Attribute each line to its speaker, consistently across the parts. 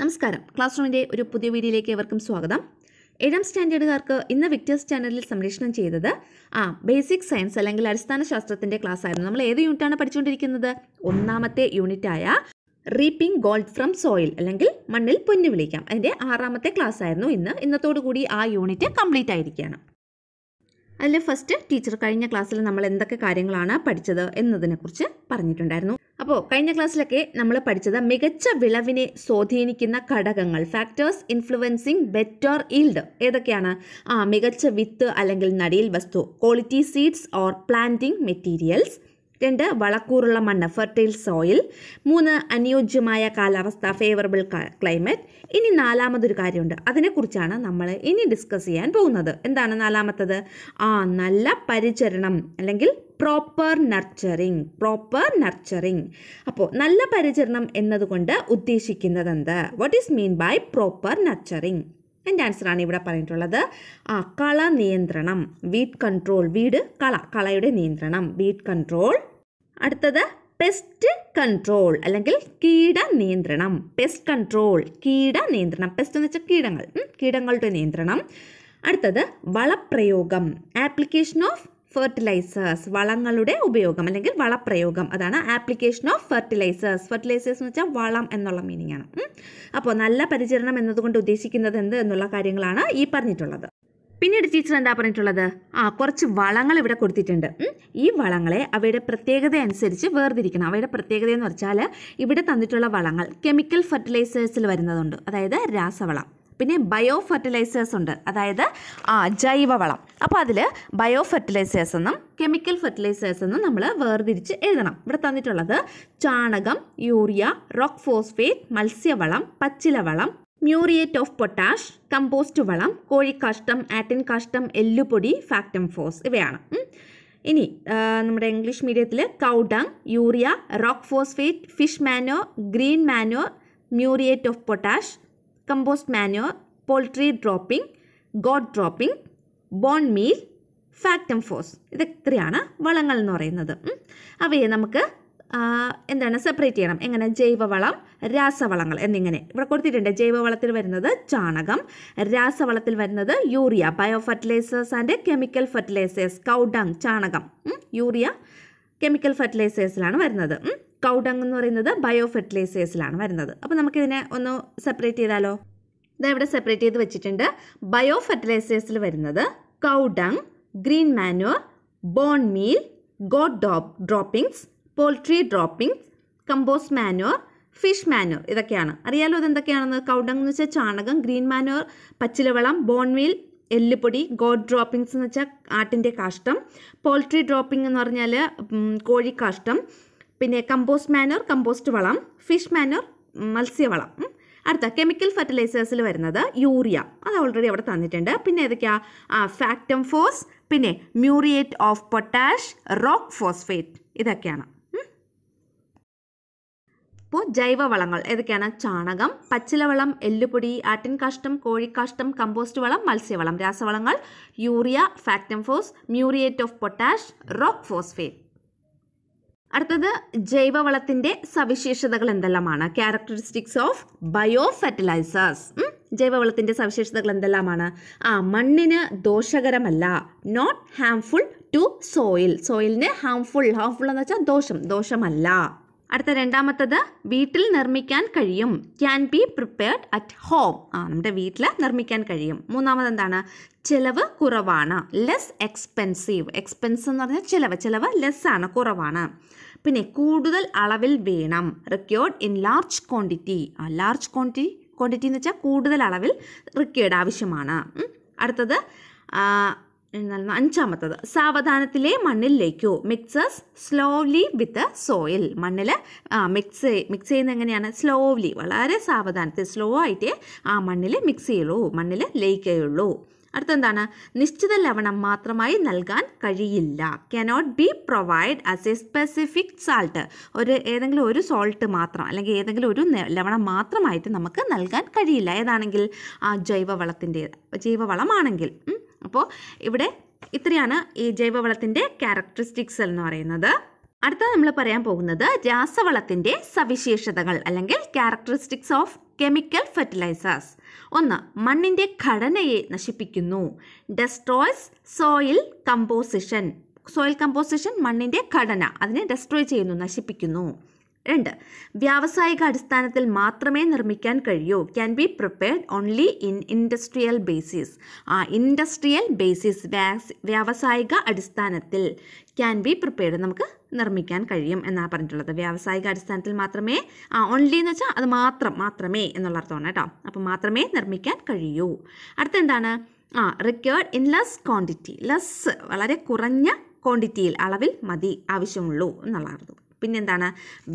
Speaker 1: നമസ്കാരം ക്ലാസ് റൂമിൻ്റെ ഒരു പുതിയ വീഡിയോയിലേക്ക് ഏവർക്കും സ്വാഗതം ഏഴാം സ്റ്റാൻഡേർഡുകാർക്ക് ഇന്ന് വിക്ടേഴ്സ് ചാനലിൽ സംരക്ഷണം ചെയ്തത് ആ ബേസിക് സയൻസ് അല്ലെങ്കിൽ അടിസ്ഥാന ശാസ്ത്രത്തിൻ്റെ ക്ലാസ് ആയിരുന്നു നമ്മൾ ഏത് യൂണിറ്റാണ് പഠിച്ചുകൊണ്ടിരിക്കുന്നത് ഒന്നാമത്തെ യൂണിറ്റായ റീപ്പിംഗ് ഗോൾഡ് ഫ്രം സോയിൽ അല്ലെങ്കിൽ മണ്ണിൽ പൊന്നു വിളിക്കാം അതിൻ്റെ ആറാമത്തെ ക്ലാസ് ആയിരുന്നു ഇന്ന് ഇന്നത്തോടു കൂടി ആ യൂണിറ്റ് കംപ്ലീറ്റ് ആയിരിക്കുകയാണ് അതിൽ ഫസ്റ്റ് ടീച്ചർ കഴിഞ്ഞ ക്ലാസ്സിൽ നമ്മൾ എന്തൊക്കെ കാര്യങ്ങളാണ് പഠിച്ചത് എന്നതിനെക്കുറിച്ച് പറഞ്ഞിട്ടുണ്ടായിരുന്നു അപ്പോൾ കഴിഞ്ഞ ക്ലാസ്സിലൊക്കെ നമ്മൾ പഠിച്ചത് മികച്ച വിളവിനെ സ്വാധീനിക്കുന്ന ഘടകങ്ങൾ ഫാക്ടേഴ്സ് ഇൻഫ്ലുവൻസിങ് ബെറ്റർ ഈൽഡ് ഏതൊക്കെയാണ് ആ മികച്ച വിത്ത് അല്ലെങ്കിൽ നടീൽ വസ്തു quality seeds or planting materials രണ്ട് വളക്കൂറുള്ള മണ്ണ് ഫെർട്ടൈൽ സോയിൽ മൂന്ന് അനുയോജ്യമായ കാലാവസ്ഥ ഫേവറബിൾ ക്ലൈമറ്റ് ഇനി നാലാമതൊരു കാര്യമുണ്ട് അതിനെക്കുറിച്ചാണ് നമ്മൾ ഇനി ഡിസ്കസ് ചെയ്യാൻ പോകുന്നത് എന്താണ് നാലാമത്തത് ആ നല്ല പരിചരണം അല്ലെങ്കിൽ പ്രോപ്പർ നർച്ചറിങ് പ്രോപ്പർ നർച്ചറിങ് അപ്പോൾ നല്ല പരിചരണം എന്നതുകൊണ്ട് ഉദ്ദേശിക്കുന്നത് എന്ത് what is mean by proper nurturing എൻ്റെ ആൻസറാണ് ഇവിടെ പറഞ്ഞിട്ടുള്ളത് ആ കള നിയന്ത്രണം വീറ്റ് കൺട്രോൾ വീട് കള കളയുടെ നിയന്ത്രണം വീറ്റ് കൺട്രോൾ അടുത്തത് പെസ്റ്റ് കൺട്രോൾ അല്ലെങ്കിൽ കീട നിയന്ത്രണം പെസ്റ്റ് കൺട്രോൾ കീട നിയന്ത്രണം പെസ്റ്റ് എന്ന് വെച്ചാൽ കീടങ്ങൾ കീടങ്ങളുടെ നിയന്ത്രണം അടുത്തത് വളപ്രയോഗം ആപ്ലിക്കേഷൻ ഓഫ് ഫെർട്ടിലൈസേഴ്സ് വളങ്ങളുടെ ഉപയോഗം അല്ലെങ്കിൽ വളപ്രയോഗം അതാണ് ആപ്ലിക്കേഷൻ ഓഫ് ഫെർട്ടിലൈസേഴ്സ് ഫെർട്ടിലൈസേഴ്സ് എന്ന് വെച്ചാൽ വളം എന്നുള്ള മീനിങ് ആണ് അപ്പോൾ നല്ല പരിചരണം എന്നതുകൊണ്ട് ഉദ്ദേശിക്കുന്നത് എന്ത് എന്നുള്ള കാര്യങ്ങളാണ് ഈ പറഞ്ഞിട്ടുള്ളത് പിന്നീട് ടീച്ചർ എന്താ പറഞ്ഞിട്ടുള്ളത് ആ കുറച്ച് വളങ്ങൾ ഇവിടെ കൊടുത്തിട്ടുണ്ട് ഈ വളങ്ങളെ അവയുടെ പ്രത്യേകത അനുസരിച്ച് വേർതിരിക്കണം അവയുടെ പ്രത്യേകത എന്ന് വെച്ചാൽ ഇവിടെ തന്നിട്ടുള്ള വളങ്ങൾ കെമിക്കൽ ഫെർട്ടിലൈസേഴ്സിൽ വരുന്നതുണ്ട് അതായത് രാസവളം പിന്നെ ബയോ ഫെർട്ടിലൈസേഴ്സ് ഉണ്ട് അതായത് ആ ജൈവവളം അപ്പോൾ അതിൽ ബയോ ഫെർട്ടിലൈസേഴ്സ് എന്നും കെമിക്കൽ ഫെർട്ടിലൈസേഴ്സ് എന്നും നമ്മൾ വേർതിരിച്ച് എഴുതണം ഇവിടെ തന്നിട്ടുള്ളത് ചാണകം യൂറിയ റോക്ക് ഫോസ്ഫേറ്റ് മത്സ്യവളം പച്ചിലവളം മ്യൂറിയേറ്റ് ഓഫ് പൊട്ടാഷ് കമ്പോസ്റ്റ് വളം കോഴിക്കാഷ്ടം ആറ്റിൻ കാഷ്ടം എല്ലുപൊടി ഫാക്ടം ഫോസ് ഇവയാണ് ഇനി നമ്മുടെ ഇംഗ്ലീഷ് മീഡിയത്തിൽ cow dung urea rock phosphate fish manure green manure muriate of potash compost manure poultry dropping goat dropping bone meal Factamfos ഇതെത്രയാണ് വളങ്ങൾ എന്ന് പറയുന്നത് അവയെ നമുക്ക് എന്താണ് സെപ്പറേറ്റ് ചെയ്യണം എങ്ങനെ ജൈവവളം രാസവളങ്ങൾ എന്നിങ്ങനെ ഇവിടെ കൊടുത്തിട്ടുണ്ട് ജൈവവളത്തിൽ വരുന്നത് ചാണകം രാസവളത്തിൽ വരുന്നത് urea bio fertilizers and chemical fertilizers cow dung ചാണകം യൂറിയ കെമിക്കൽ ഫെർട്ടിലൈസേഴ്സിലാണ് വരുന്നത് കൗഡങ് എന്ന് പറയുന്നത് ബയോ ഫെർട്ടിലൈസേഴ്സിലാണ് വരുന്നത് അപ്പോൾ നമുക്കിതിനെ ഒന്ന് സെപ്പറേറ്റ് ചെയ്താലോ ഇതാ ഇവിടെ സെപ്പറേറ്റ് ചെയ്ത് വെച്ചിട്ടുണ്ട് ബയോ ഫെർട്ടിലൈസേഴ്സിൽ വരുന്നത് cow dung green manure bone meal goat drop droppings poultry dropping compost manure fish manure ഇതൊക്കെയാണ് അറിയാലോ ഇതെന്തൊക്കെയാണെന്ന് കൗഡങ് എന്ന് വെച്ചാൽ ചാണകം ഗ്രീൻ മാനുവർ പച്ചിലവളം മീൽ എല്ലുപൊടി ഗോഡ് ഡ്രോപ്പിംഗ്സ് എന്ന് വെച്ചാൽ ആട്ടിൻ്റെ കാഷ്ടം പോൾട്രി ഡ്രോപ്പിംഗ് എന്ന് പറഞ്ഞാൽ കോഴി കാഷ്ടം പിന്നെ കമ്പോസ്റ്റ് മാനുവർ കമ്പോസ്റ്റ് വളം ഫിഷ് മാനുവർ മത്സ്യവളം അടുത്ത കെമിക്കൽ ഫെർട്ടിലൈസേഴ്സിൽ വരുന്നത് യൂറിയ അത് ഓൾറെഡി അവിടെ തന്നിട്ടുണ്ട് പിന്നെ ഏതൊക്കെയാ ആ ഫോസ് പിന്നെ muriate of potash rock phosphate ഇതൊക്കെയാണ് ഇപ്പോൾ ജൈവവളങ്ങൾ ഏതൊക്കെയാണ് ചാണകം പച്ചിലവളം എല്ലുപൊടി ആട്ടിൻ കാഷ്ടം കോഴിക്കാഷ്ടം കമ്പോസ്റ്റ് വളം മത്സ്യവളം രാസവളങ്ങൾ urea Factamfos muriate of potash rock phosphate അടുത്തത് ജൈവവളത്തിൻ്റെ സവിശേഷതകൾ എന്തെല്ലാമാണ് ക്യാരക്ടറിസ്റ്റിക്സ് ഓഫ് ബയോ ഫെർട്ടിലൈസേഴ്സ് ജൈവവളത്തിൻ്റെ സവിശേഷതകൾ എന്തെല്ലാമാണ് ആ മണ്ണിന് ദോഷകരമല്ല നോട്ട് ഹാംഫുൾ ടു സോയിൽ സോയിലിന് ഹാംഫുൾ ഹാംഫുൾ എന്ന് വെച്ചാൽ ദോഷം ദോഷമല്ല അടുത്ത രണ്ടാമത്തത് വീട്ടിൽ നിർമ്മിക്കാൻ കഴിയും can be prepared at home ആ നമ്മുടെ വീട്ടിൽ നിർമ്മിക്കാൻ കഴിയും മൂന്നാമത് എന്താണ് ചിലവ് കുറവാണ് ലെസ് എക്സ്പെൻസീവ് എക്സ്പെൻസ് എന്ന് പറഞ്ഞാൽ ചിലവ് ചിലവ് ലെസ് ആണ് കുറവാണ് പിന്നെ കൂടുതൽ അളവിൽ വേണം റിക്യോർഡ് ഇൻ ലാർജ് ക്വാണ്ടിറ്റി ആ ലാർജ് ക്വാണ്ടിറ്റി ക്വാണ്ടിറ്റി എന്ന് വെച്ചാൽ കൂടുതൽ അളവിൽ റിക്വേർഡ് ആവശ്യമാണ് അടുത്തത് എന്നാൽ അഞ്ചാമത്തത് സാവധാനത്തിലെ മണ്ണിലേക്കോ മിക്സസ് സ്ലോലി വിത്ത് സോയിൽ മണ്ണിൽ മിക്സ് മിക്സ് ചെയ്യുന്നത് എങ്ങനെയാണ് സ്ലോലി വളരെ സാവധാനത്തിൽ സ്ലോ ആയിട്ട് ആ മണ്ണിൽ മിക്സ് ചെയ്യുള്ളൂ മണ്ണിൽ ലയിക്കുകയുള്ളൂ അടുത്തെന്താണ് നിശ്ചിത ലവണം മാത്രമായി നൽകാൻ കഴിയില്ല cannot be provide as a specific salt ഒരു ഏതെങ്കിലും ഒരു സോൾട്ട് മാത്രം അല്ലെങ്കിൽ ഏതെങ്കിലും ഒരു ലവണം മാത്രമായിട്ട് നമുക്ക് നൽകാൻ കഴിയില്ല ഏതാണെങ്കിൽ ആ ജൈവവളത്തിൻ്റെ ജൈവവളമാണെങ്കിൽ അപ്പോൾ ഇവിടെ ഇത്രയാണ് ഈ ജൈവവളത്തിൻ്റെ ക്യാരക്ടറിസ്റ്റിക്സ് എന്ന് പറയുന്നത് അടുത്ത നമ്മൾ പറയാൻ പോകുന്നത് രാസവളത്തിൻ്റെ സവിശേഷതകൾ അല്ലെങ്കിൽ ക്യാരക്ടറിസ്റ്റിക്സ് ഓഫ് കെമിക്കൽ ഫെർട്ടിലൈസേഴ്സ് ഒന്ന് മണ്ണിൻ്റെ ഘടനയെ നശിപ്പിക്കുന്നു destroys soil composition soil composition മണ്ണിൻ്റെ ഘടന അതിനെ ഡെസ്ട്രോയ് ചെയ്യുന്നു നശിപ്പിക്കുന്നു രണ്ട് വ്യാവസായിക അടിസ്ഥാനത്തിൽ മാത്രമേ നിർമ്മിക്കാൻ കഴിയൂ can be prepared only in industrial basis ആ ഇൻഡസ്ട്രിയൽ ബേസിസ് വ്യാവസായിക അടിസ്ഥാനത്തിൽ ക്യാൻ ബി പ്രിപ്പയർഡ് നമുക്ക് നിർമ്മിക്കാൻ കഴിയും എന്നാണ് പറഞ്ഞിട്ടുള്ളത് വ്യാവസായിക അടിസ്ഥാനത്തിൽ മാത്രമേ ആ ഓൺലി എന്ന് വെച്ചാൽ അത് മാത്രം മാത്രമേ എന്നുള്ള അർത്ഥമാണ് കേട്ടോ അപ്പോൾ മാത്രമേ നിർമ്മിക്കാൻ കഴിയൂ അടുത്ത എന്താണ് ആ required in less quantity less വളരെ കുറഞ്ഞ ക്വാണ്ടിറ്റിയിൽ അളവിൽ മതി ആവശ്യമുള്ളൂ എന്നുള്ള പിന്നെന്താണ്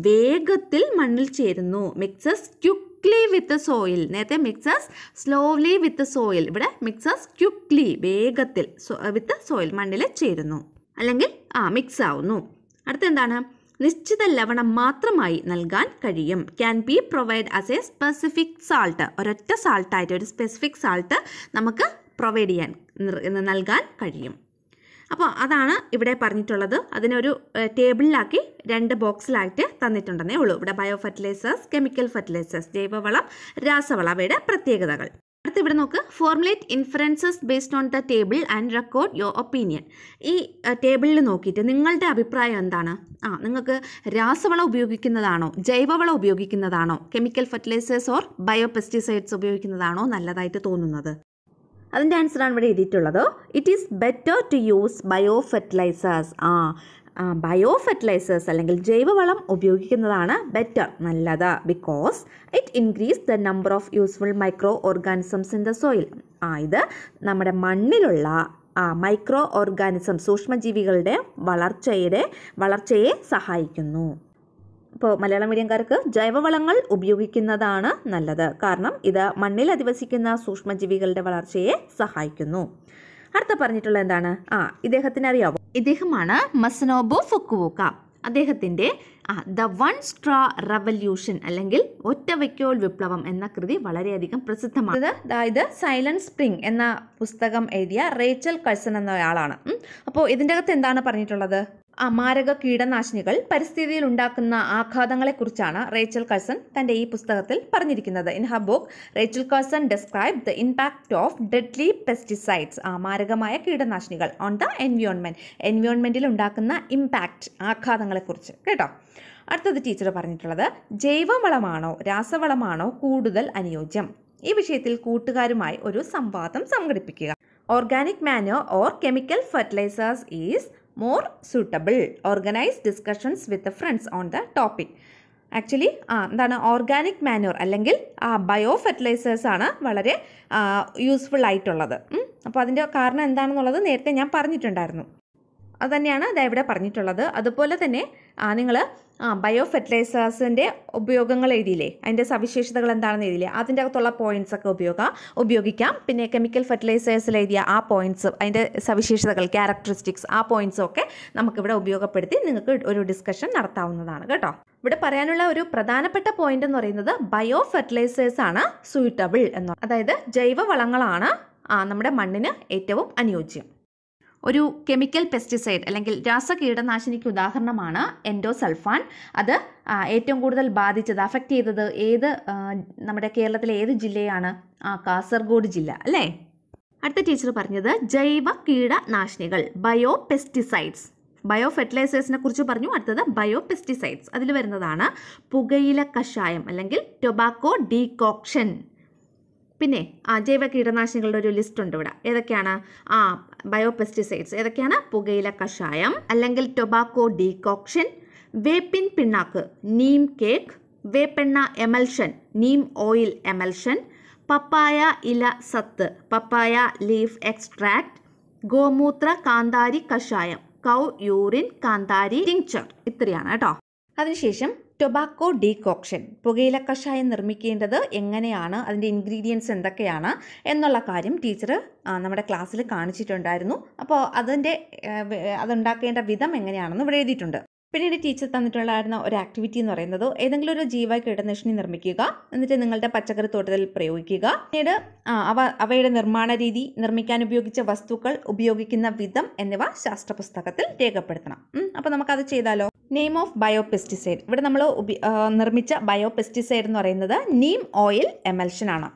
Speaker 1: വേഗത്തിൽ മണ്ണിൽ ചേരുന്നു മിക്സസ് ക്യുക്ലി വിത്ത് സോയിൽ നേരത്തെ മിക്സസ് സ്ലോലി വിത്ത് സോയിൽ ഇവിടെ മിക്സസ് ക്യുക്ലി വേഗത്തിൽ വിത്ത് സോയിൽ uh, മണ്ണിൽ ചേരുന്നു അല്ലെങ്കിൽ ആ മിക്സ് ആവുന്നു അടുത്തെന്താണ് നിശ്ചിത ലവണം മാത്രമായി നൽകാൻ കഴിയും can be provide as a specific salt ഒരൊറ്റ സാൾട്ടായിട്ട് ഒരു സ്പെസിഫിക് സാൾട്ട് നമുക്ക് പ്രൊവൈഡ് ചെയ്യാൻ നൽകാൻ കഴിയും അപ്പോൾ അതാണ് ഇവിടെ പറഞ്ഞിട്ടുള്ളത് അതിനൊരു ടേബിളിലാക്കി രണ്ട് ബോക്സിലായിട്ട് തന്നിട്ടുണ്ടെന്നേ ഉള്ളൂ ഇവിടെ ബയോ ഫെർട്ടിലൈസേഴ്സ് കെമിക്കൽ ഫെർട്ടിലൈസേഴ്സ് ജൈവവളം രാസവളം അവയുടെ പ്രത്യേകതകൾ അടുത്ത് ഇവിടെ നോക്ക് formulate inferences based on the table and record your opinion ഈ ടേബിളിൽ നോക്കിയിട്ട് നിങ്ങളുടെ അഭിപ്രായം എന്താണ് ആ നിങ്ങൾക്ക് രാസവളം ഉപയോഗിക്കുന്നതാണോ ജൈവവളം ഉപയോഗിക്കുന്നതാണോ chemical fertilizers or bio pesticides ഉപയോഗിക്കുന്നതാണോ നല്ലതായിട്ട് തോന്നുന്നത് അതിൻ്റെ ആൻസറാണ് ഇവിടെ എഴുതിയിട്ടുള്ളത് it is better to use bio fertilizers ആ ബയോ ഫെർട്ടിലൈസേഴ്സ് അല്ലെങ്കിൽ ജൈവവളം ഉപയോഗിക്കുന്നതാണ് ബെറ്റർ നല്ലത് because it increase the number of useful micro organisms in the soil ആ ഇത് നമ്മുടെ മണ്ണിലുള്ള ആ മൈക്രോ ഓർഗാനിസം സൂക്ഷ്മജീവികളുടെ വളർച്ചയുടെ വളർച്ചയെ സഹായിക്കുന്നു ഇപ്പോൾ മലയാള മീഡിയംകാർക്ക് ജൈവവളങ്ങൾ ഉപയോഗിക്കുന്നതാണ് നല്ലത് കാരണം ഇത് മണ്ണിൽ അധിവസിക്കുന്ന സൂക്ഷ്മജീവികളുടെ വളർച്ചയെ സഹായിക്കുന്നു അടുത്ത പറഞ്ഞിട്ടുള്ള എന്താണ് ആ ഇദ്ദേഹത്തിന് അറിയാവോ ഇദ്ദേഹമാണ് മസനോബോ ഫുക്കുവോക്ക അദ്ദേഹത്തിൻ്റെ ആ ദ വൺ സ്ട്രാ റവല്യൂഷൻ അല്ലെങ്കിൽ ഒറ്റ വയ്ക്കോൽ വിപ്ലവം എന്ന കൃതി വളരെയധികം പ്രസിദ്ധമാണ് അതായത് സൈലൻറ്റ് സ്പ്രിംഗ് എന്ന പുസ്തകം എഴുതിയ റേച്ചൽ കഴ്സൺ എന്നയാളാണ് അപ്പോൾ ഇതിൻ്റെ അകത്ത് എന്താണ് പറഞ്ഞിട്ടുള്ളത് അമാരക കീടനാശിനികൾ പരിസ്ഥിതിയിൽ ഉണ്ടാക്കുന്ന ആഘാതങ്ങളെക്കുറിച്ചാണ് റേച്ചൽ കൾസൺ തന്റെ ഈ പുസ്തകത്തിൽ പറഞ്ഞിരിക്കുന്നത് in her book Rachel Carson describe the impact of deadly pesticides അമാരകമായ കീടനാശിനികൾ ഓൺ ദ എൻവിയോൺമെൻറ്റ് എൻവിയോൺമെൻറ്റിൽ ഉണ്ടാക്കുന്ന ഇമ്പാക്റ്റ് ആഘാതങ്ങളെക്കുറിച്ച് കേട്ടോ അടുത്തത് ടീച്ചർ പറഞ്ഞിട്ടുള്ളത് ജൈവവളമാണോ രാസവളമാണോ കൂടുതൽ അനുയോജ്യം ഈ വിഷയത്തിൽ കൂട്ടുകാരുമായി ഒരു സംവാദം സംഘടിപ്പിക്കുക organic manure or chemical fertilizers is more suitable organize discussions with friends on the topic actually ആ എന്താണ് ഓർഗാനിക് മാനുവർ അല്ലെങ്കിൽ ബയോ ഫെർട്ടിലൈസേഴ്സ് ആണ് വളരെ യൂസ്ഫുൾ ആയിട്ടുള്ളത് അപ്പോൾ അതിൻ്റെ കാരണം എന്താണെന്നുള്ളത് നേരത്തെ ഞാൻ പറഞ്ഞിട്ടുണ്ടായിരുന്നു അത് തന്നെയാണ് ഇവിടെ പറഞ്ഞിട്ടുള്ളത് അതുപോലെ തന്നെ നിങ്ങൾ ബയോ ഫെർട്ടിലൈസേഴ്സിൻ്റെ ഉപയോഗങ്ങൾ എഴുതിയില്ലേ അതിൻ്റെ സവിശേഷതകൾ എന്താണെന്ന് എഴുതിയില്ലേ അതിൻ്റെ അകത്തുള്ള പോയിൻറ്സ് ഒക്കെ ഉപയോഗ ഉപയോഗിക്കാം പിന്നെ കെമിക്കൽ ഫെർട്ടിലൈസേഴ്സിൽ എഴുതിയ ആ പോയിൻറ്സ് അതിൻ്റെ സവിശേഷതകൾ ക്യാരക്ടറിസ്റ്റിക്സ് ആ പോയിൻറ്സും ഒക്കെ നമുക്കിവിടെ ഉപയോഗപ്പെടുത്തി നിങ്ങൾക്ക് ഒരു ഡിസ്കഷൻ നടത്താവുന്നതാണ് കേട്ടോ ഇവിടെ പറയാനുള്ള ഒരു പ്രധാനപ്പെട്ട പോയിന്റ് എന്ന് പറയുന്നത് ബയോ ഫെർട്ടിലൈസേഴ്സ് ആണ് സൂയിട്ടബിൾ എന്ന് അതായത് ജൈവ വളങ്ങളാണ് നമ്മുടെ മണ്ണിന് ഏറ്റവും അനുയോജ്യം ഒരു കെമിക്കൽ പെസ്റ്റിസൈഡ് അല്ലെങ്കിൽ രാസകീടനാശിനിക്ക് ഉദാഹരണമാണ് എൻഡോസൾഫാൻ അത് ഏറ്റവും കൂടുതൽ ബാധിച്ചത് അഫക്റ്റ് ചെയ്തത് ഏത് നമ്മുടെ കേരളത്തിലെ ഏത് ജില്ലയാണ് ആ കാസർഗോഡ് ജില്ല അല്ലേ അടുത്ത ടീച്ചർ പറഞ്ഞത് ജൈവ കീടനാശിനികൾ ബയോ പെസ്റ്റിസൈഡ്സ് ബയോ ഫെർട്ടിലൈസേഴ്സിനെ കുറിച്ച് പറഞ്ഞു അടുത്തത് ബയോ പെസ്റ്റിസൈഡ്സ് അതിൽ വരുന്നതാണ് പുകയില കഷായം അല്ലെങ്കിൽ ടൊബാക്കോ ഡീകോക്ഷൻ പിന്നെ ആ ജൈവ കീടനാശിനികളുടെ ഒരു ലിസ്റ്റ് ഉണ്ട് ഇവിടെ ഏതൊക്കെയാണ് ആ ബയോപെസ്റ്റിസൈഡ്സ് ഏതൊക്കെയാണ് പുകയില കഷായം അല്ലെങ്കിൽ ടൊബാക്കോ ഡീകോക്ഷൻ വേപ്പിൻ പിണ്ണാക്ക് നീം കേക്ക് വേപ്പെണ്ണ emulsion neem oil emulsion papaya ഇല സത്ത് പപ്പായ ലീഫ് എക്സ്ട്രാക്ട് ഗോമൂത്ര കാന്താരി കഷായം കൗ യൂറിൻ കാന്താരി ടിങ്ചർ ഇത്രയാണ് കേട്ടോ അതിനുശേഷം ടൊബാക്കോ ഡീകോക്ഷൻ പുകയില കഷായം നിർമ്മിക്കേണ്ടത് എങ്ങനെയാണ് അതിൻ്റെ ഇൻഗ്രീഡിയൻസ് എന്തൊക്കെയാണ് എന്നുള്ള കാര്യം ടീച്ചർ നമ്മുടെ ക്ലാസ്സിൽ കാണിച്ചിട്ടുണ്ടായിരുന്നു അപ്പോൾ അതിൻ്റെ അതുണ്ടാക്കേണ്ട വിധം എങ്ങനെയാണെന്ന് ഇവിടെ എഴുതിയിട്ടുണ്ട് പിന്നീട് ടീച്ചർ തന്നിട്ടുള്ളതായിരുന്ന ഒരു ആക്ടിവിറ്റി എന്ന് പറയുന്നത് ഏതെങ്കിലും ഒരു ജീവ കീടനാശിനി നിർമ്മിക്കുക എന്നിട്ട് നിങ്ങളുടെ പച്ചക്കറി തോട്ടത്തിൽ പ്രയോഗിക്കുക പിന്നീട് അവ അവയുടെ നിർമ്മാണ രീതി നിർമ്മിക്കാൻ ഉപയോഗിച്ച വസ്തുക്കൾ ഉപയോഗിക്കുന്ന വിധം എന്നിവ ശാസ്ത്ര പുസ്തകത്തിൽ രേഖപ്പെടുത്തണം അപ്പോൾ നമുക്കത് ചെയ്താലോ നെയിം ഓഫ് ബയോ പെസ്റ്റിസൈഡ് ഇവിടെ നമ്മൾ നിർമ്മിച്ച ബയോ പെസ്റ്റിസൈഡ് എന്ന് പറയുന്നത് നീം ഓയിൽ എമൽഷൻ ആണ്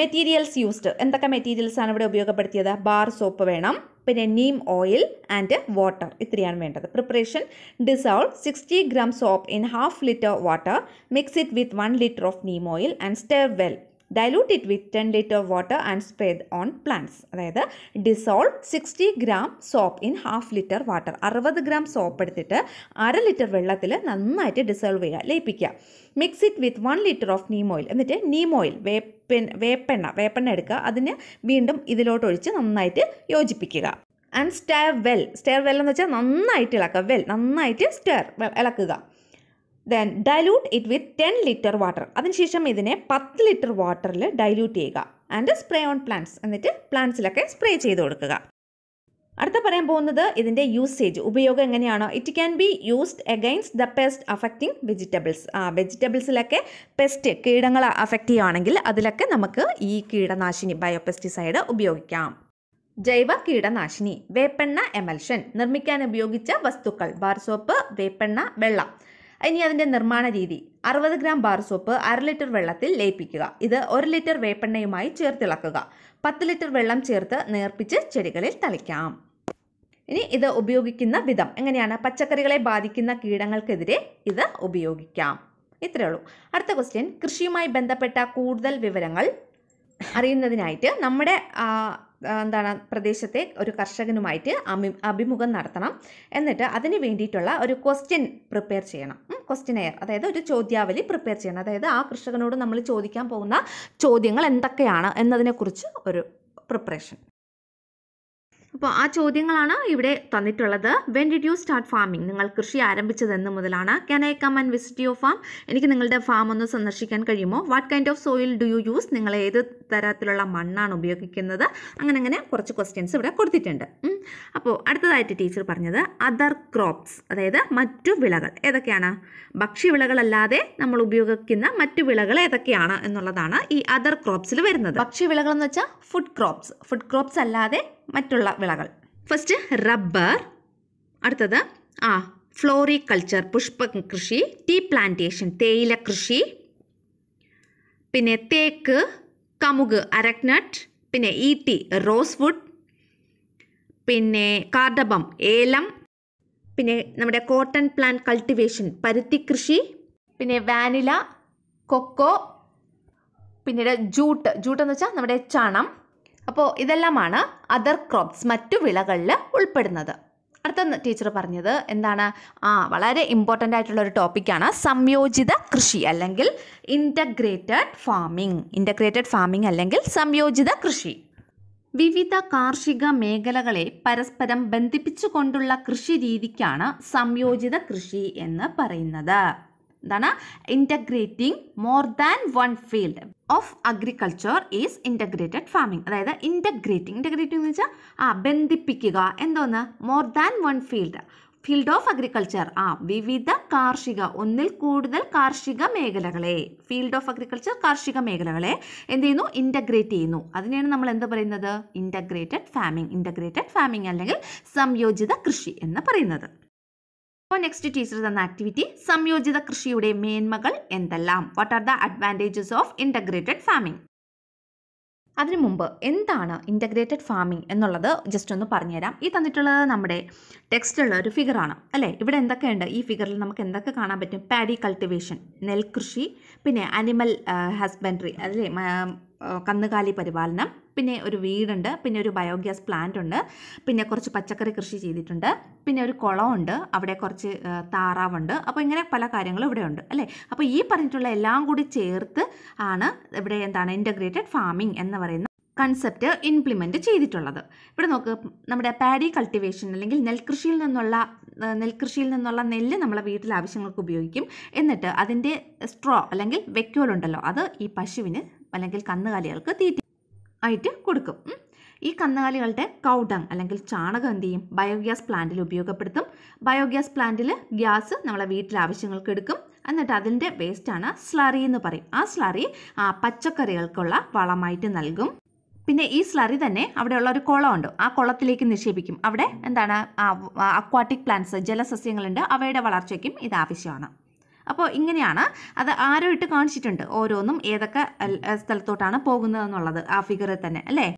Speaker 1: മെറ്റീരിയൽസ് യൂസ്ഡ് എന്തൊക്കെ മെറ്റീരിയൽസ് ആണ് ഇവിടെ ഉപയോഗപ്പെടുത്തിയത് ബാർ സോപ്പ് വേണം പിന്നെ നീം ഓയിൽ ആൻഡ് വാട്ടർ ഇത്രയാണ് വേണ്ടത് preparation dissolve sixty gram soap in half litre water mix it with one litre of neem oil and stir well dilute it with ten litre water and sprayed on plants അതായത് dissolve sixty gram soap in half litre water അറുപത് gram soap എടുത്തിട്ട് അര litre വെള്ളത്തിൽ നന്നായിട്ട് dissolve ചെയ്യുക ലയിപ്പിക്കുക mix it with one litre of neem oil എന്നിട്ട് neem oil വേപ്പൻ വേപ്പെണ്ണ വേപ്പെണ്ണ എടുക്കുക അതിന് വീണ്ടും ഇതിലോട്ട് ഒഴിച്ച് നന്നായിട്ട് യോജിപ്പിക്കുക and stir well stir well എന്ന് വെച്ചാൽ നന്നായിട്ട് ഇളക്കുക വെൽ നന്നായിട്ട് സ്റ്റെയർ ഇളക്കുക then dilute it with ten litre water അതിനുശേഷം ഇതിനെ പത്ത് ലിറ്റർ വാട്ടറിൽ ഡൈല്യൂട്ട് ചെയ്യുക ആൻഡ് സ്പ്രേ ഓൺ പ്ലാന്റ്സ് എന്നിട്ട് പ്ലാന്റ്സിലൊക്കെ സ്പ്രേ ചെയ്ത് കൊടുക്കുക അടുത്ത പറയാൻ പോകുന്നത് ഇതിൻ്റെ യൂസേജ് ഉപയോഗം എങ്ങനെയാണോ it can be used against the pest affecting vegetables ആ വെജിറ്റബിൾസിലൊക്കെ പെസ്റ്റ് കീടങ്ങൾ അഫക്റ്റ് ചെയ്യുകയാണെങ്കിൽ അതിലൊക്കെ നമുക്ക് ഈ കീടനാശിനി ബയോപെസ്റ്റിസൈഡ് ഉപയോഗിക്കാം ജൈവ കീടനാശിനി വേപ്പെണ്ണ എമൽഷൻ നിർമ്മിക്കാൻ ഉപയോഗിച്ച വസ്തുക്കൾ ബാർ സോപ്പ് വേപ്പെണ്ണ വെള്ളം ഇനി അതിൻ്റെ നിർമ്മാണ രീതി അറുപത് ഗ്രാം ബാർ സോപ്പ് അര ലിറ്റർ വെള്ളത്തിൽ ലയിപ്പിക്കുക ഇത് ഒരു ലിറ്റർ വേപ്പെണ്ണയുമായി ചേർത്തിളക്കുക പത്ത് ലിറ്റർ വെള്ളം ചേർത്ത് നേർപ്പിച്ച് ചെടികളിൽ തളിക്കാം ഇനി ഇത് ഉപയോഗിക്കുന്ന വിധം എങ്ങനെയാണ് പച്ചക്കറികളെ ബാധിക്കുന്ന കീടങ്ങൾക്കെതിരെ ഇത് ഉപയോഗിക്കാം ഇത്രയേ ഉള്ളൂ അടുത്ത ക്വസ്റ്റ്യൻ കൃഷിയുമായി ബന്ധപ്പെട്ട കൂടുതൽ വിവരങ്ങൾ അറിയുന്നതിനായിട്ട് നമ്മുടെ എന്താണ് പ്രദേശത്തെ ഒരു കർഷകനുമായിട്ട് അഭി അഭിമുഖം നടത്തണം എന്നിട്ട് അതിന് വേണ്ടിയിട്ടുള്ള ഒരു ക്വസ്റ്റ്യൻ പ്രിപ്പയർ ചെയ്യണം ക്വസ്റ്റ്യനെയർ അതായത് ഒരു ചോദ്യാവലി പ്രിപ്പയർ ചെയ്യണം അതായത് ആ കർഷകനോട് നമ്മൾ ചോദിക്കാൻ പോകുന്ന ചോദ്യങ്ങൾ എന്തൊക്കെയാണ് എന്നതിനെക്കുറിച്ച് ഒരു പ്രിപ്പറേഷൻ അപ്പോൾ ആ ചോദ്യങ്ങളാണ് ഇവിടെ തന്നിട്ടുള്ളത് when did you start farming നിങ്ങൾ കൃഷി എന്ന് മുതലാണ് can I come and visit your farm എനിക്ക് നിങ്ങളുടെ ഫാം ഒന്ന് സന്ദർശിക്കാൻ കഴിയുമോ what kind of soil do you use നിങ്ങൾ ഏത് തരത്തിലുള്ള മണ്ണാണ് ഉപയോഗിക്കുന്നത് അങ്ങനെ അങ്ങനെ കുറച്ച് ക്വസ്റ്റ്യൻസ് ഇവിടെ കൊടുത്തിട്ടുണ്ട് അപ്പോൾ അടുത്തതായിട്ട് ടീച്ചർ പറഞ്ഞത് അതർ ക്രോപ്സ് അതായത് മറ്റു വിളകൾ ഏതൊക്കെയാണ് ഭക്ഷ്യവിളകളല്ലാതെ നമ്മൾ ഉപയോഗിക്കുന്ന മറ്റു വിളകൾ ഏതൊക്കെയാണ് എന്നുള്ളതാണ് ഈ അതർ ക്രോപ്സിൽ വരുന്നത് ഭക്ഷ്യവിളകൾ എന്ന് വെച്ചാൽ ഫുഡ് ക്രോപ്സ് ഫുഡ് ക്രോപ്സ് അല്ലാതെ മറ്റുള്ള വിളകൾ ഫസ്റ്റ് റബ്ബർ അടുത്തത് ആ ഫ്ലോറി കൾച്ചർ പുഷ്പ കൃഷി ടീ പ്ലാന്റേഷൻ തേയില കൃഷി പിന്നെ തേക്ക് കമുക് അരക്നട്ട് പിന്നെ ഈട്ടി e റോസ്വുഡ് പിന്നെ കാർഡബം ഏലം പിന്നെ നമ്മുടെ കോട്ടൺ പ്ലാന്റ് കൾട്ടിവേഷൻ പരുത്തി കൃഷി പിന്നെ വാനില കൊക്കോ പിന്നീട് ജൂട്ട് ജൂട്ട് എന്ന് വെച്ചാൽ നമ്മുടെ ചണം അപ്പോൾ ഇതെല്ലാമാണ് അതർ ക്രോപ്സ് മറ്റു വിളകളിൽ ഉൾപ്പെടുന്നത് അടുത്ത ടീച്ചർ പറഞ്ഞത് എന്താണ് ആ വളരെ ഇമ്പോർട്ടൻ്റ് ആയിട്ടുള്ള ഒരു ടോപ്പിക്കാണ് സംയോജിത കൃഷി അല്ലെങ്കിൽ ഇൻ്റഗ്രേറ്റഡ് ഫാമിംഗ് ഇൻ്റഗ്രേറ്റഡ് ഫാമിംഗ് അല്ലെങ്കിൽ സംയോജിത കൃഷി വിവിധ കാർഷിക മേഖലകളെ പരസ്പരം ബന്ധിപ്പിച്ചുകൊണ്ടുള്ള കൃഷി രീതിക്കാണ് സംയോജിത കൃഷി എന്ന് പറയുന്നത് എന്താണ് integrating more than one field of agriculture is integrated farming അതായത് ഇൻറ്റഗ്രേറ്റിംഗ് ഇൻറ്റഗ്രേറ്റിംഗ് എന്ന് വെച്ചാൽ ആ ബന്ധിപ്പിക്കുക എന്തോന്ന് more than one field field of agriculture ആ വിവിധ കാർഷിക ഒന്നിൽ കൂടുതൽ കാർഷിക മേഖലകളെ ഫീൽഡ് ഓഫ് അഗ്രികൾച്ചർ കാർഷിക മേഖലകളെ എന്ത് ചെയ്യുന്നു ഇൻറ്റഗ്രേറ്റ് ചെയ്യുന്നു അതിനെയാണ് നമ്മൾ എന്ത് പറയുന്നത് ഇൻറ്റഗ്രേറ്റഡ് ഫാമിംഗ് ഇൻറ്റഗ്രേറ്റഡ് ഫാമിംഗ് അല്ലെങ്കിൽ സംയോജിത കൃഷി എന്ന് പറയുന്നത് അപ്പോൾ നെക്സ്റ്റ് ടീച്ചർ തന്ന ആക്ടിവിറ്റി സംയോജിത കൃഷിയുടെ മേന്മകൾ എന്തെല്ലാം what are the advantages of integrated farming അതിനു മുമ്പ് എന്താണ് ഇൻ്റഗ്രേറ്റഡ് ഫാമിംഗ് എന്നുള്ളത് ജസ്റ്റ് ഒന്ന് പറഞ്ഞുതരാം ഈ തന്നിട്ടുള്ളത് നമ്മുടെ ടെക്സ്റ്റുള്ള ഒരു ഫിഗറാണ് അല്ലേ ഇവിടെ എന്തൊക്കെയുണ്ട് ഈ ഫിഗറിൽ നമുക്ക് എന്തൊക്കെ കാണാൻ പറ്റും പാഡി കൾട്ടിവേഷൻ നെൽകൃഷി പിന്നെ അനിമൽ ഹസ്ബൻഡറി uh, അല്ലേ കന്നുകാലി പരിപാലനം പിന്നെ ഒരു വീടുണ്ട് പിന്നെ ഒരു ബയോഗ്യാസ് പ്ലാന്റ് ഉണ്ട് പിന്നെ കുറച്ച് പച്ചക്കറി കൃഷി ചെയ്തിട്ടുണ്ട് പിന്നെ ഒരു കുളമുണ്ട് അവിടെ കുറച്ച് താറാവുണ്ട് അപ്പോൾ ഇങ്ങനെ പല കാര്യങ്ങളും ഇവിടെ ഉണ്ട് അല്ലേ അപ്പോൾ ഈ പറഞ്ഞിട്ടുള്ള എല്ലാം കൂടി ചേർത്ത് ആണ് ഇവിടെ എന്താണ് ഇൻ്റഗ്രേറ്റഡ് ഫാമിംഗ് എന്ന് പറയുന്ന കൺസെപ്റ്റ് ഇംപ്ലിമെൻറ്റ് ചെയ്തിട്ടുള്ളത് ഇവിടെ നോക്ക് നമ്മുടെ പാഡി കൾട്ടിവേഷൻ അല്ലെങ്കിൽ നെൽകൃഷിയിൽ നിന്നുള്ള നെൽകൃഷിയിൽ നിന്നുള്ള നെല്ല് നമ്മളെ വീട്ടിലെ ആവശ്യങ്ങൾക്ക് ഉപയോഗിക്കും എന്നിട്ട് അതിൻ്റെ സ്ട്രോ അല്ലെങ്കിൽ വെക്കോലുണ്ടല്ലോ അത് ഈ പശുവിന് അല്ലെങ്കിൽ കന്നുകാലികൾക്ക് തീറ്റ ആയിട്ട് കൊടുക്കും ഈ കന്നുകാലികളുടെ കൗഡങ് അല്ലെങ്കിൽ ചാണകം എന്ത് ചെയ്യും ബയോഗ്യാസ് പ്ലാന്റിൽ ഉപയോഗപ്പെടുത്തും ബയോഗ്യാസ് പ്ലാന്റിൽ ഗ്യാസ് നമ്മളെ വീട്ടിലെ ആവശ്യങ്ങൾക്ക് എടുക്കും എന്നിട്ട് അതിൻ്റെ വേസ്റ്റാണ് സ്ലറി എന്ന് പറയും ആ സ്ലറി ആ പച്ചക്കറികൾക്കുള്ള വളമായിട്ട് നൽകും പിന്നെ ഈ സ്ലറി തന്നെ അവിടെയുള്ള ഒരു കുളമുണ്ട് ആ കുളത്തിലേക്ക് നിക്ഷേപിക്കും അവിടെ എന്താണ് അക്വാട്ടിക് പ്ലാന്റ്സ് ജലസസ്യങ്ങളുണ്ട് അവയുടെ വളർച്ചയ്ക്കും ഇത് ആവശ്യമാണ് അപ്പോൾ ഇങ്ങനെയാണ് അത് ആരോ ഇട്ട് കാണിച്ചിട്ടുണ്ട് ഓരോന്നും ഏതൊക്കെ സ്ഥലത്തോട്ടാണ് പോകുന്നതെന്നുള്ളത് ആ ഫിഗറിൽ തന്നെ അല്ലേ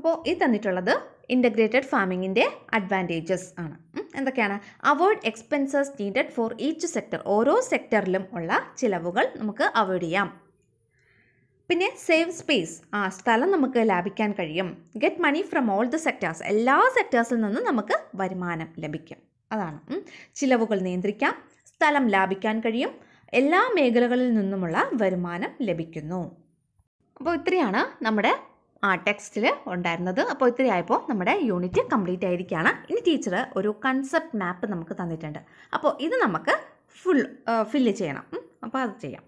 Speaker 1: അപ്പോൾ ഈ തന്നിട്ടുള്ളത് ഇൻ്റഗ്രേറ്റഡ് ഫാമിങ്ങിൻ്റെ അഡ്വാൻറ്റേജസ് ആണ് എന്തൊക്കെയാണ് avoid expenses needed for each sector ഓരോ സെക്ടറിലും ഉള്ള ചിലവുകൾ നമുക്ക് അവോയ്ഡ് ചെയ്യാം പിന്നെ സേവ് സ്പേസ് ആ സ്ഥലം നമുക്ക് ലാഭിക്കാൻ കഴിയും get money from all the sectors എല്ലാ സെക്ടേഴ്സിൽ നിന്നും നമുക്ക് വരുമാനം ലഭിക്കും അതാണ് ചിലവുകൾ നിയന്ത്രിക്കാം സ്ഥലം ലാഭിക്കാൻ കഴിയും എല്ലാ മേഖലകളിൽ നിന്നുമുള്ള വരുമാനം ലഭിക്കുന്നു അപ്പോൾ ഇത്രയാണ് നമ്മുടെ ആ ടെക്സ്റ്റിൽ ഉണ്ടായിരുന്നത് അപ്പോൾ ഇത്രയായപ്പോൾ നമ്മുടെ യൂണിറ്റ് കംപ്ലീറ്റ് ആയിരിക്കുകയാണ് ഇനി ടീച്ചർ ഒരു കൺസെപ്റ്റ് മാപ്പ് നമുക്ക് തന്നിട്ടുണ്ട് അപ്പോൾ ഇത് നമുക്ക് ഫുൾ ഫില്ല് ചെയ്യണം അപ്പോൾ അത് ചെയ്യാം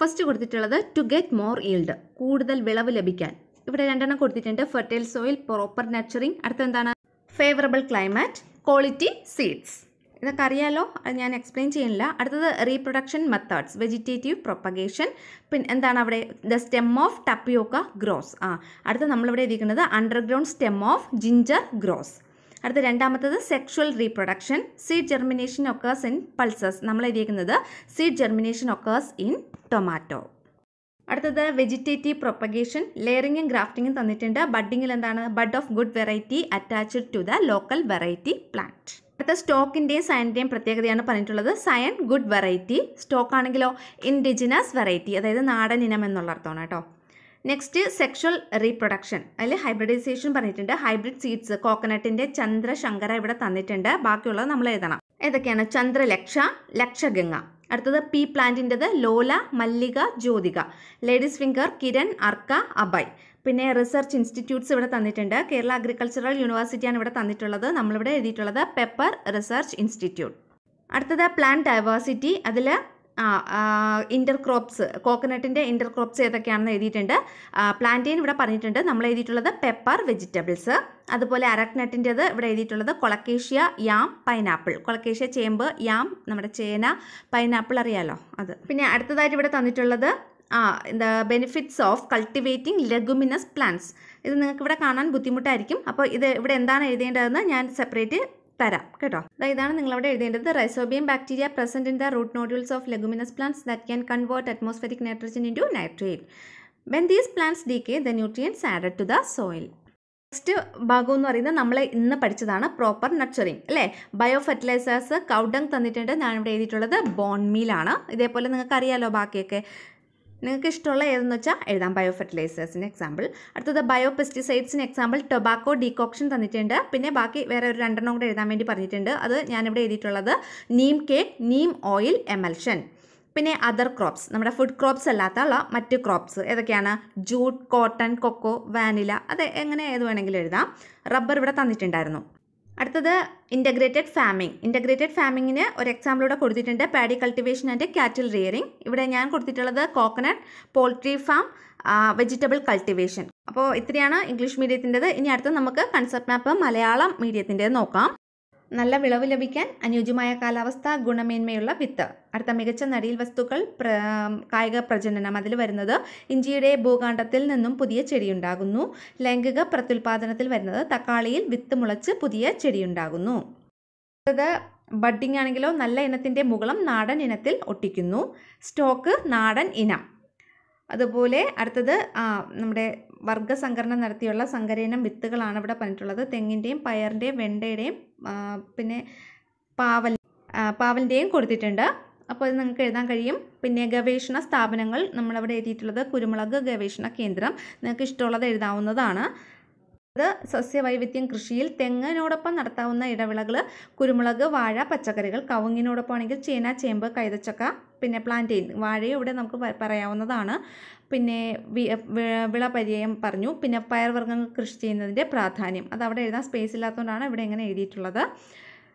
Speaker 1: ഫസ്റ്റ് കൊടുത്തിട്ടുള്ളത് ടു ഗെറ്റ് മോർ ഈൽഡ് കൂടുതൽ വിളവ് ലഭിക്കാൻ ഇവിടെ രണ്ടെണ്ണം കൊടുത്തിട്ടുണ്ട് ഫെർട്ടൈൽ സോയിൽ പ്രോപ്പർ നർച്ചറിങ് അടുത്തെന്താണ് ഫേവറബിൾ ക്ലൈമാറ്റ് ക്വാളിറ്റി സീഡ്സ് ഇതൊക്കെ അറിയാലോ ഞാൻ എക്സ്പ്ലെയിൻ ചെയ്യുന്നില്ല അടുത്തത് റീപ്രൊഡക്ഷൻ മെത്തേഡ്സ് വെജിറ്റേറ്റീവ് പ്രൊപ്പഗേഷൻ പിന്നെ എന്താണ് അവിടെ the stem of tapioca grows ആ അടുത്ത നമ്മളിവിടെ ഇരിക്കുന്നത് underground stem of ginger grows അടുത്ത രണ്ടാമത്തത് sexual reproduction seed germination occurs in pulses നമ്മൾ എഴുതിയിരിക്കുന്നത് seed germination occurs in tomato അടുത്തത് വെജിറ്റേറ്റീവ് പ്രൊപ്പഗേഷൻ ലെയറിങ്ങും ഗ്രാഫ്റ്റിങ്ങും തന്നിട്ടുണ്ട് ബഡിങ്ങിൽ എന്താണ് bud of good variety attached to the local variety plant അടുത്ത സ്റ്റോക്കിൻ്റെയും സയൻ്റെയും പ്രത്യേകതയാണ് പറഞ്ഞിട്ടുള്ളത് സയൻ ഗുഡ് വെറൈറ്റി സ്റ്റോക്ക് ആണെങ്കിലോ ഇൻഡിജിനസ് വെറൈറ്റി അതായത് നാടൻ ഇനം എന്നുള്ള അർത്ഥമാണ് കേട്ടോ നെക്സ്റ്റ് സെക്ഷൽ റീപ്രൊഡക്ഷൻ അതിൽ ഹൈബ്രിഡൈസേഷൻ പറഞ്ഞിട്ടുണ്ട് ഹൈബ്രിഡ് സീഡ്സ് കോക്കനട്ടിൻ്റെ ചന്ദ്രശങ്കര ഇവിടെ തന്നിട്ടുണ്ട് ബാക്കിയുള്ളത് നമ്മൾ എഴുതണം ഏതൊക്കെയാണ് ചന്ദ്രലക്ഷ ലക്ഷഗംഗ അടുത്തത് പി പ്ലാന്റിൻ്റെത് ലോല മല്ലിക ജ്യോതിക ലേഡീസ് ഫിംഗർ കിരൺ അർക്ക അബൈ പിന്നെ റിസർച്ച് ഇൻസ്റ്റിറ്റ്യൂട്ട്സ് ഇവിടെ തന്നിട്ടുണ്ട് കേരള അഗ്രികൾച്ചറൽ യൂണിവേഴ്സിറ്റിയാണ് ഇവിടെ തന്നിട്ടുള്ളത് നമ്മളിവിടെ എഴുതിയിട്ടുള്ളത് പെപ്പർ റിസർച്ച് ഇൻസ്റ്റിറ്റ്യൂട്ട് അടുത്തത് പ്ലാന്റ് ഡൈവേഴ്സിറ്റി അതിൽ ആ ഇൻ്റർ ക്രോപ്സ് കോക്കനട്ടിൻ്റെ ഇൻ്റർ ക്രോപ്സ് ഏതൊക്കെയാണെന്ന് എഴുതിയിട്ടുണ്ട് പ്ലാന്റീൻ ഇവിടെ പറഞ്ഞിട്ടുണ്ട് നമ്മൾ എഴുതിയിട്ടുള്ളത് പെപ്പർ വെജിറ്റബിൾസ് അതുപോലെ അരക്നട്ടിൻ്റെത് ഇവിടെ എഴുതിയിട്ടുള്ളത് കൊളക്കേഷ്യ യാം പൈനാപ്പിൾ കൊളക്കേഷ്യ ചേമ്പ് യാം നമ്മുടെ ചേന പൈനാപ്പിൾ അറിയാലോ അത് പിന്നെ അടുത്തതായിട്ട് ഇവിടെ തന്നിട്ടുള്ളത് ആ the benefits of cultivating leguminous plants ഇത് നിങ്ങൾക്ക് ഇവിടെ കാണാൻ ബുദ്ധിമുട്ടായിരിക്കും അപ്പോൾ ഇത് ഇവിടെ എന്താണ് എഴുതേണ്ടതെന്ന് ഞാൻ സെപ്പറേറ്റ് തരാം കേട്ടോ ഇതാണ് നിങ്ങളവിടെ എഴുതേണ്ടത് rhizobium bacteria present in the root nodules of leguminous plants that can convert atmospheric nitrogen into nitrate when these plants കെ the nutrients added to the soil next ഭാഗം എന്ന് പറയുന്നത് നമ്മൾ ഇന്ന് പഠിച്ചതാണ് പ്രോപ്പർ നർച്ചറിങ് അല്ലേ ബയോ ഫെർട്ടിലൈസേഴ്സ് കൗഡങ് തന്നിട്ടുണ്ട് ഞാനിവിടെ എഴുതിയിട്ടുള്ളത് ബോൺമീലാണ് ഇതേപോലെ നിങ്ങൾക്ക് അറിയാലോ ബാക്കിയൊക്കെ നിങ്ങൾക്ക് ഇഷ്ടമുള്ള ഏതെന്ന് വെച്ചാൽ എഴുതാം ബയോ ഫെർട്ടിലൈസേഴ്സിന് എക്സാമ്പിൾ അടുത്തത് ബയോ പെസ്റ്റിസൈഡ്സിന് എക്സാമ്പിൾ ടൊബാക്കോ ഡീകോക്ഷൻ തന്നിട്ടുണ്ട് പിന്നെ ബാക്കി വേറെ ഒരു രണ്ടെണ്ണം കൂടെ എഴുതാൻ വേണ്ടി പറഞ്ഞിട്ടുണ്ട് അത് ഞാനിവിടെ എഴുതിയിട്ടുള്ളത് neem cake neem oil emulsion പിന്നെ അതർ ക്രോപ്സ് നമ്മുടെ ഫുഡ് ക്രോപ്സ് അല്ലാത്തുള്ള മറ്റ് ക്രോപ്സ് ഏതൊക്കെയാണ് ജൂട്ട് കോട്ടൺ കൊക്കോ വാനില അത് എങ്ങനെ ഏത് വേണമെങ്കിലും എഴുതാം റബ്ബർ ഇവിടെ തന്നിട്ടുണ്ടായിരുന്നു അടുത്തത് ഇൻ്റഗ്രേറ്റഡ് ഫാമിംഗ് ഇൻ്റഗ്രേറ്റഡ് ഫാമിങ്ങിന് ഒരു എക്സാമ്പിളൂടെ കൊടുത്തിട്ടുണ്ട് paddy cultivation and cattle rearing ഇവിടെ ഞാൻ കൊടുത്തിട്ടുള്ളത് coconut poultry farm vegetable cultivation അപ്പോൾ ഇത്രയാണ് ഇംഗ്ലീഷ് മീഡിയത്തിൻ്റെത് ഇനി അടുത്ത് നമുക്ക് കൺസെപ്റ്റ് മാപ്പ് മലയാളം മീഡിയത്തിൻ്റെ നോക്കാം നല്ല വിളവ് ലഭിക്കാൻ അനുയോജ്യമായ കാലാവസ്ഥ ഗുണമേന്മയുള്ള വിത്ത് അടുത്ത മികച്ച നടീൽ വസ്തുക്കൾ കായിക പ്രജനനം അതിൽ വരുന്നത് ഇഞ്ചിയുടെ ഭൂകാണ്ഡത്തിൽ നിന്നും പുതിയ ചെടിയുണ്ടാകുന്നു ലൈംഗിക പ്രത്യുൽപാദനത്തിൽ വരുന്നത് തക്കാളിയിൽ വിത്ത് മുളച്ച് പുതിയ ചെടിയുണ്ടാകുന്നു അടുത്തത് ബഡ്ഡിംഗ് ആണെങ്കിലോ നല്ല ഇനത്തിൻ്റെ മുകളം നാടൻ ഇനത്തിൽ ഒട്ടിക്കുന്നു സ്റ്റോക്ക് നാടൻ ഇനം അതുപോലെ അടുത്തത് നമ്മുടെ വർഗ സംഘടന നടത്തിയുള്ള സങ്കരയിനം വിത്തുകളാണ് ഇവിടെ പറഞ്ഞിട്ടുള്ളത് തെങ്ങിൻ്റെയും പയറിൻ്റെയും വെണ്ടയുടെയും പിന്നെ പാവൽ പാവലിൻ്റെയും കൊടുത്തിട്ടുണ്ട് അപ്പോൾ ഇത് നിങ്ങൾക്ക് എഴുതാൻ കഴിയും പിന്നെ ഗവേഷണ സ്ഥാപനങ്ങൾ നമ്മളവിടെ എഴുതിയിട്ടുള്ളത് കുരുമുളക് ഗവേഷണ കേന്ദ്രം നിങ്ങൾക്ക് ഇഷ്ടമുള്ളത് എഴുതാവുന്നതാണ് അത് സസ്യവൈവിധ്യം കൃഷിയിൽ തെങ്ങിനോടൊപ്പം നടത്താവുന്ന ഇടവിളകൾ കുരുമുളക് വാഴ പച്ചക്കറികൾ കവുങ്ങിനോടൊപ്പം ആണെങ്കിൽ ചേന ചേമ്പ് കൈതച്ചക്ക പിന്നെ പ്ലാന്റെയിൻ വാഴയും ഇവിടെ നമുക്ക് പറയാവുന്നതാണ് പിന്നെ വിളപര്യായം പറഞ്ഞു പിന്നെ പയർവർഗ്ഗങ്ങൾ കൃഷി ചെയ്യുന്നതിൻ്റെ പ്രാധാന്യം അത് അവിടെ എഴുതാൻ സ്പേസ് ഇല്ലാത്തതുകൊണ്ടാണ് ഇവിടെ ഇങ്ങനെ എഴുതിയിട്ടുള്ളത്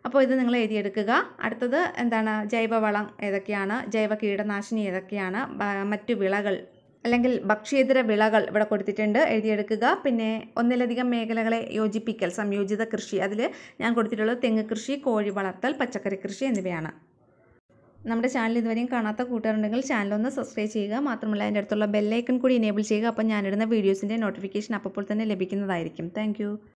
Speaker 1: അപ്പോൾ ഇത് നിങ്ങൾ എഴുതിയെടുക്കുക അടുത്തത് എന്താണ് ജൈവവളം ഏതൊക്കെയാണ് ജൈവ കീടനാശിനി ഏതൊക്കെയാണ് മറ്റു വിളകൾ അല്ലെങ്കിൽ ഭക്ഷ്യേതര വിളകൾ ഇവിടെ കൊടുത്തിട്ടുണ്ട് എഴുതിയെടുക്കുക പിന്നെ ഒന്നിലധികം മേഖലകളെ യോജിപ്പിക്കൽ സംയോജിത കൃഷി അതിൽ ഞാൻ കൊടുത്തിട്ടുള്ളത് തെങ്ങ് കൃഷി കോഴി വളർത്തൽ പച്ചക്കറി കൃഷി എന്നിവയാണ് നമ്മുടെ ചാനൽ ഇതുവരെയും കാണാത്ത കൂട്ടുകാരുണ്ടെങ്കിൽ ചാനൽ ഒന്ന് സബ്സ്ക്രൈബ് ചെയ്യുക മാത്രമല്ല അതിൻ്റെ അടുത്തുള്ള ബെല്ലൈക്കൺ കൂടി എനേബിൾ ചെയ്യുക അപ്പോൾ ഞാനിടുന്ന വീഡിയോസിൻ്റെ നോട്ടിഫിക്കേഷൻ അപ്പോൾ തന്നെ ലഭിക്കുന്നതായിരിക്കും താങ്ക്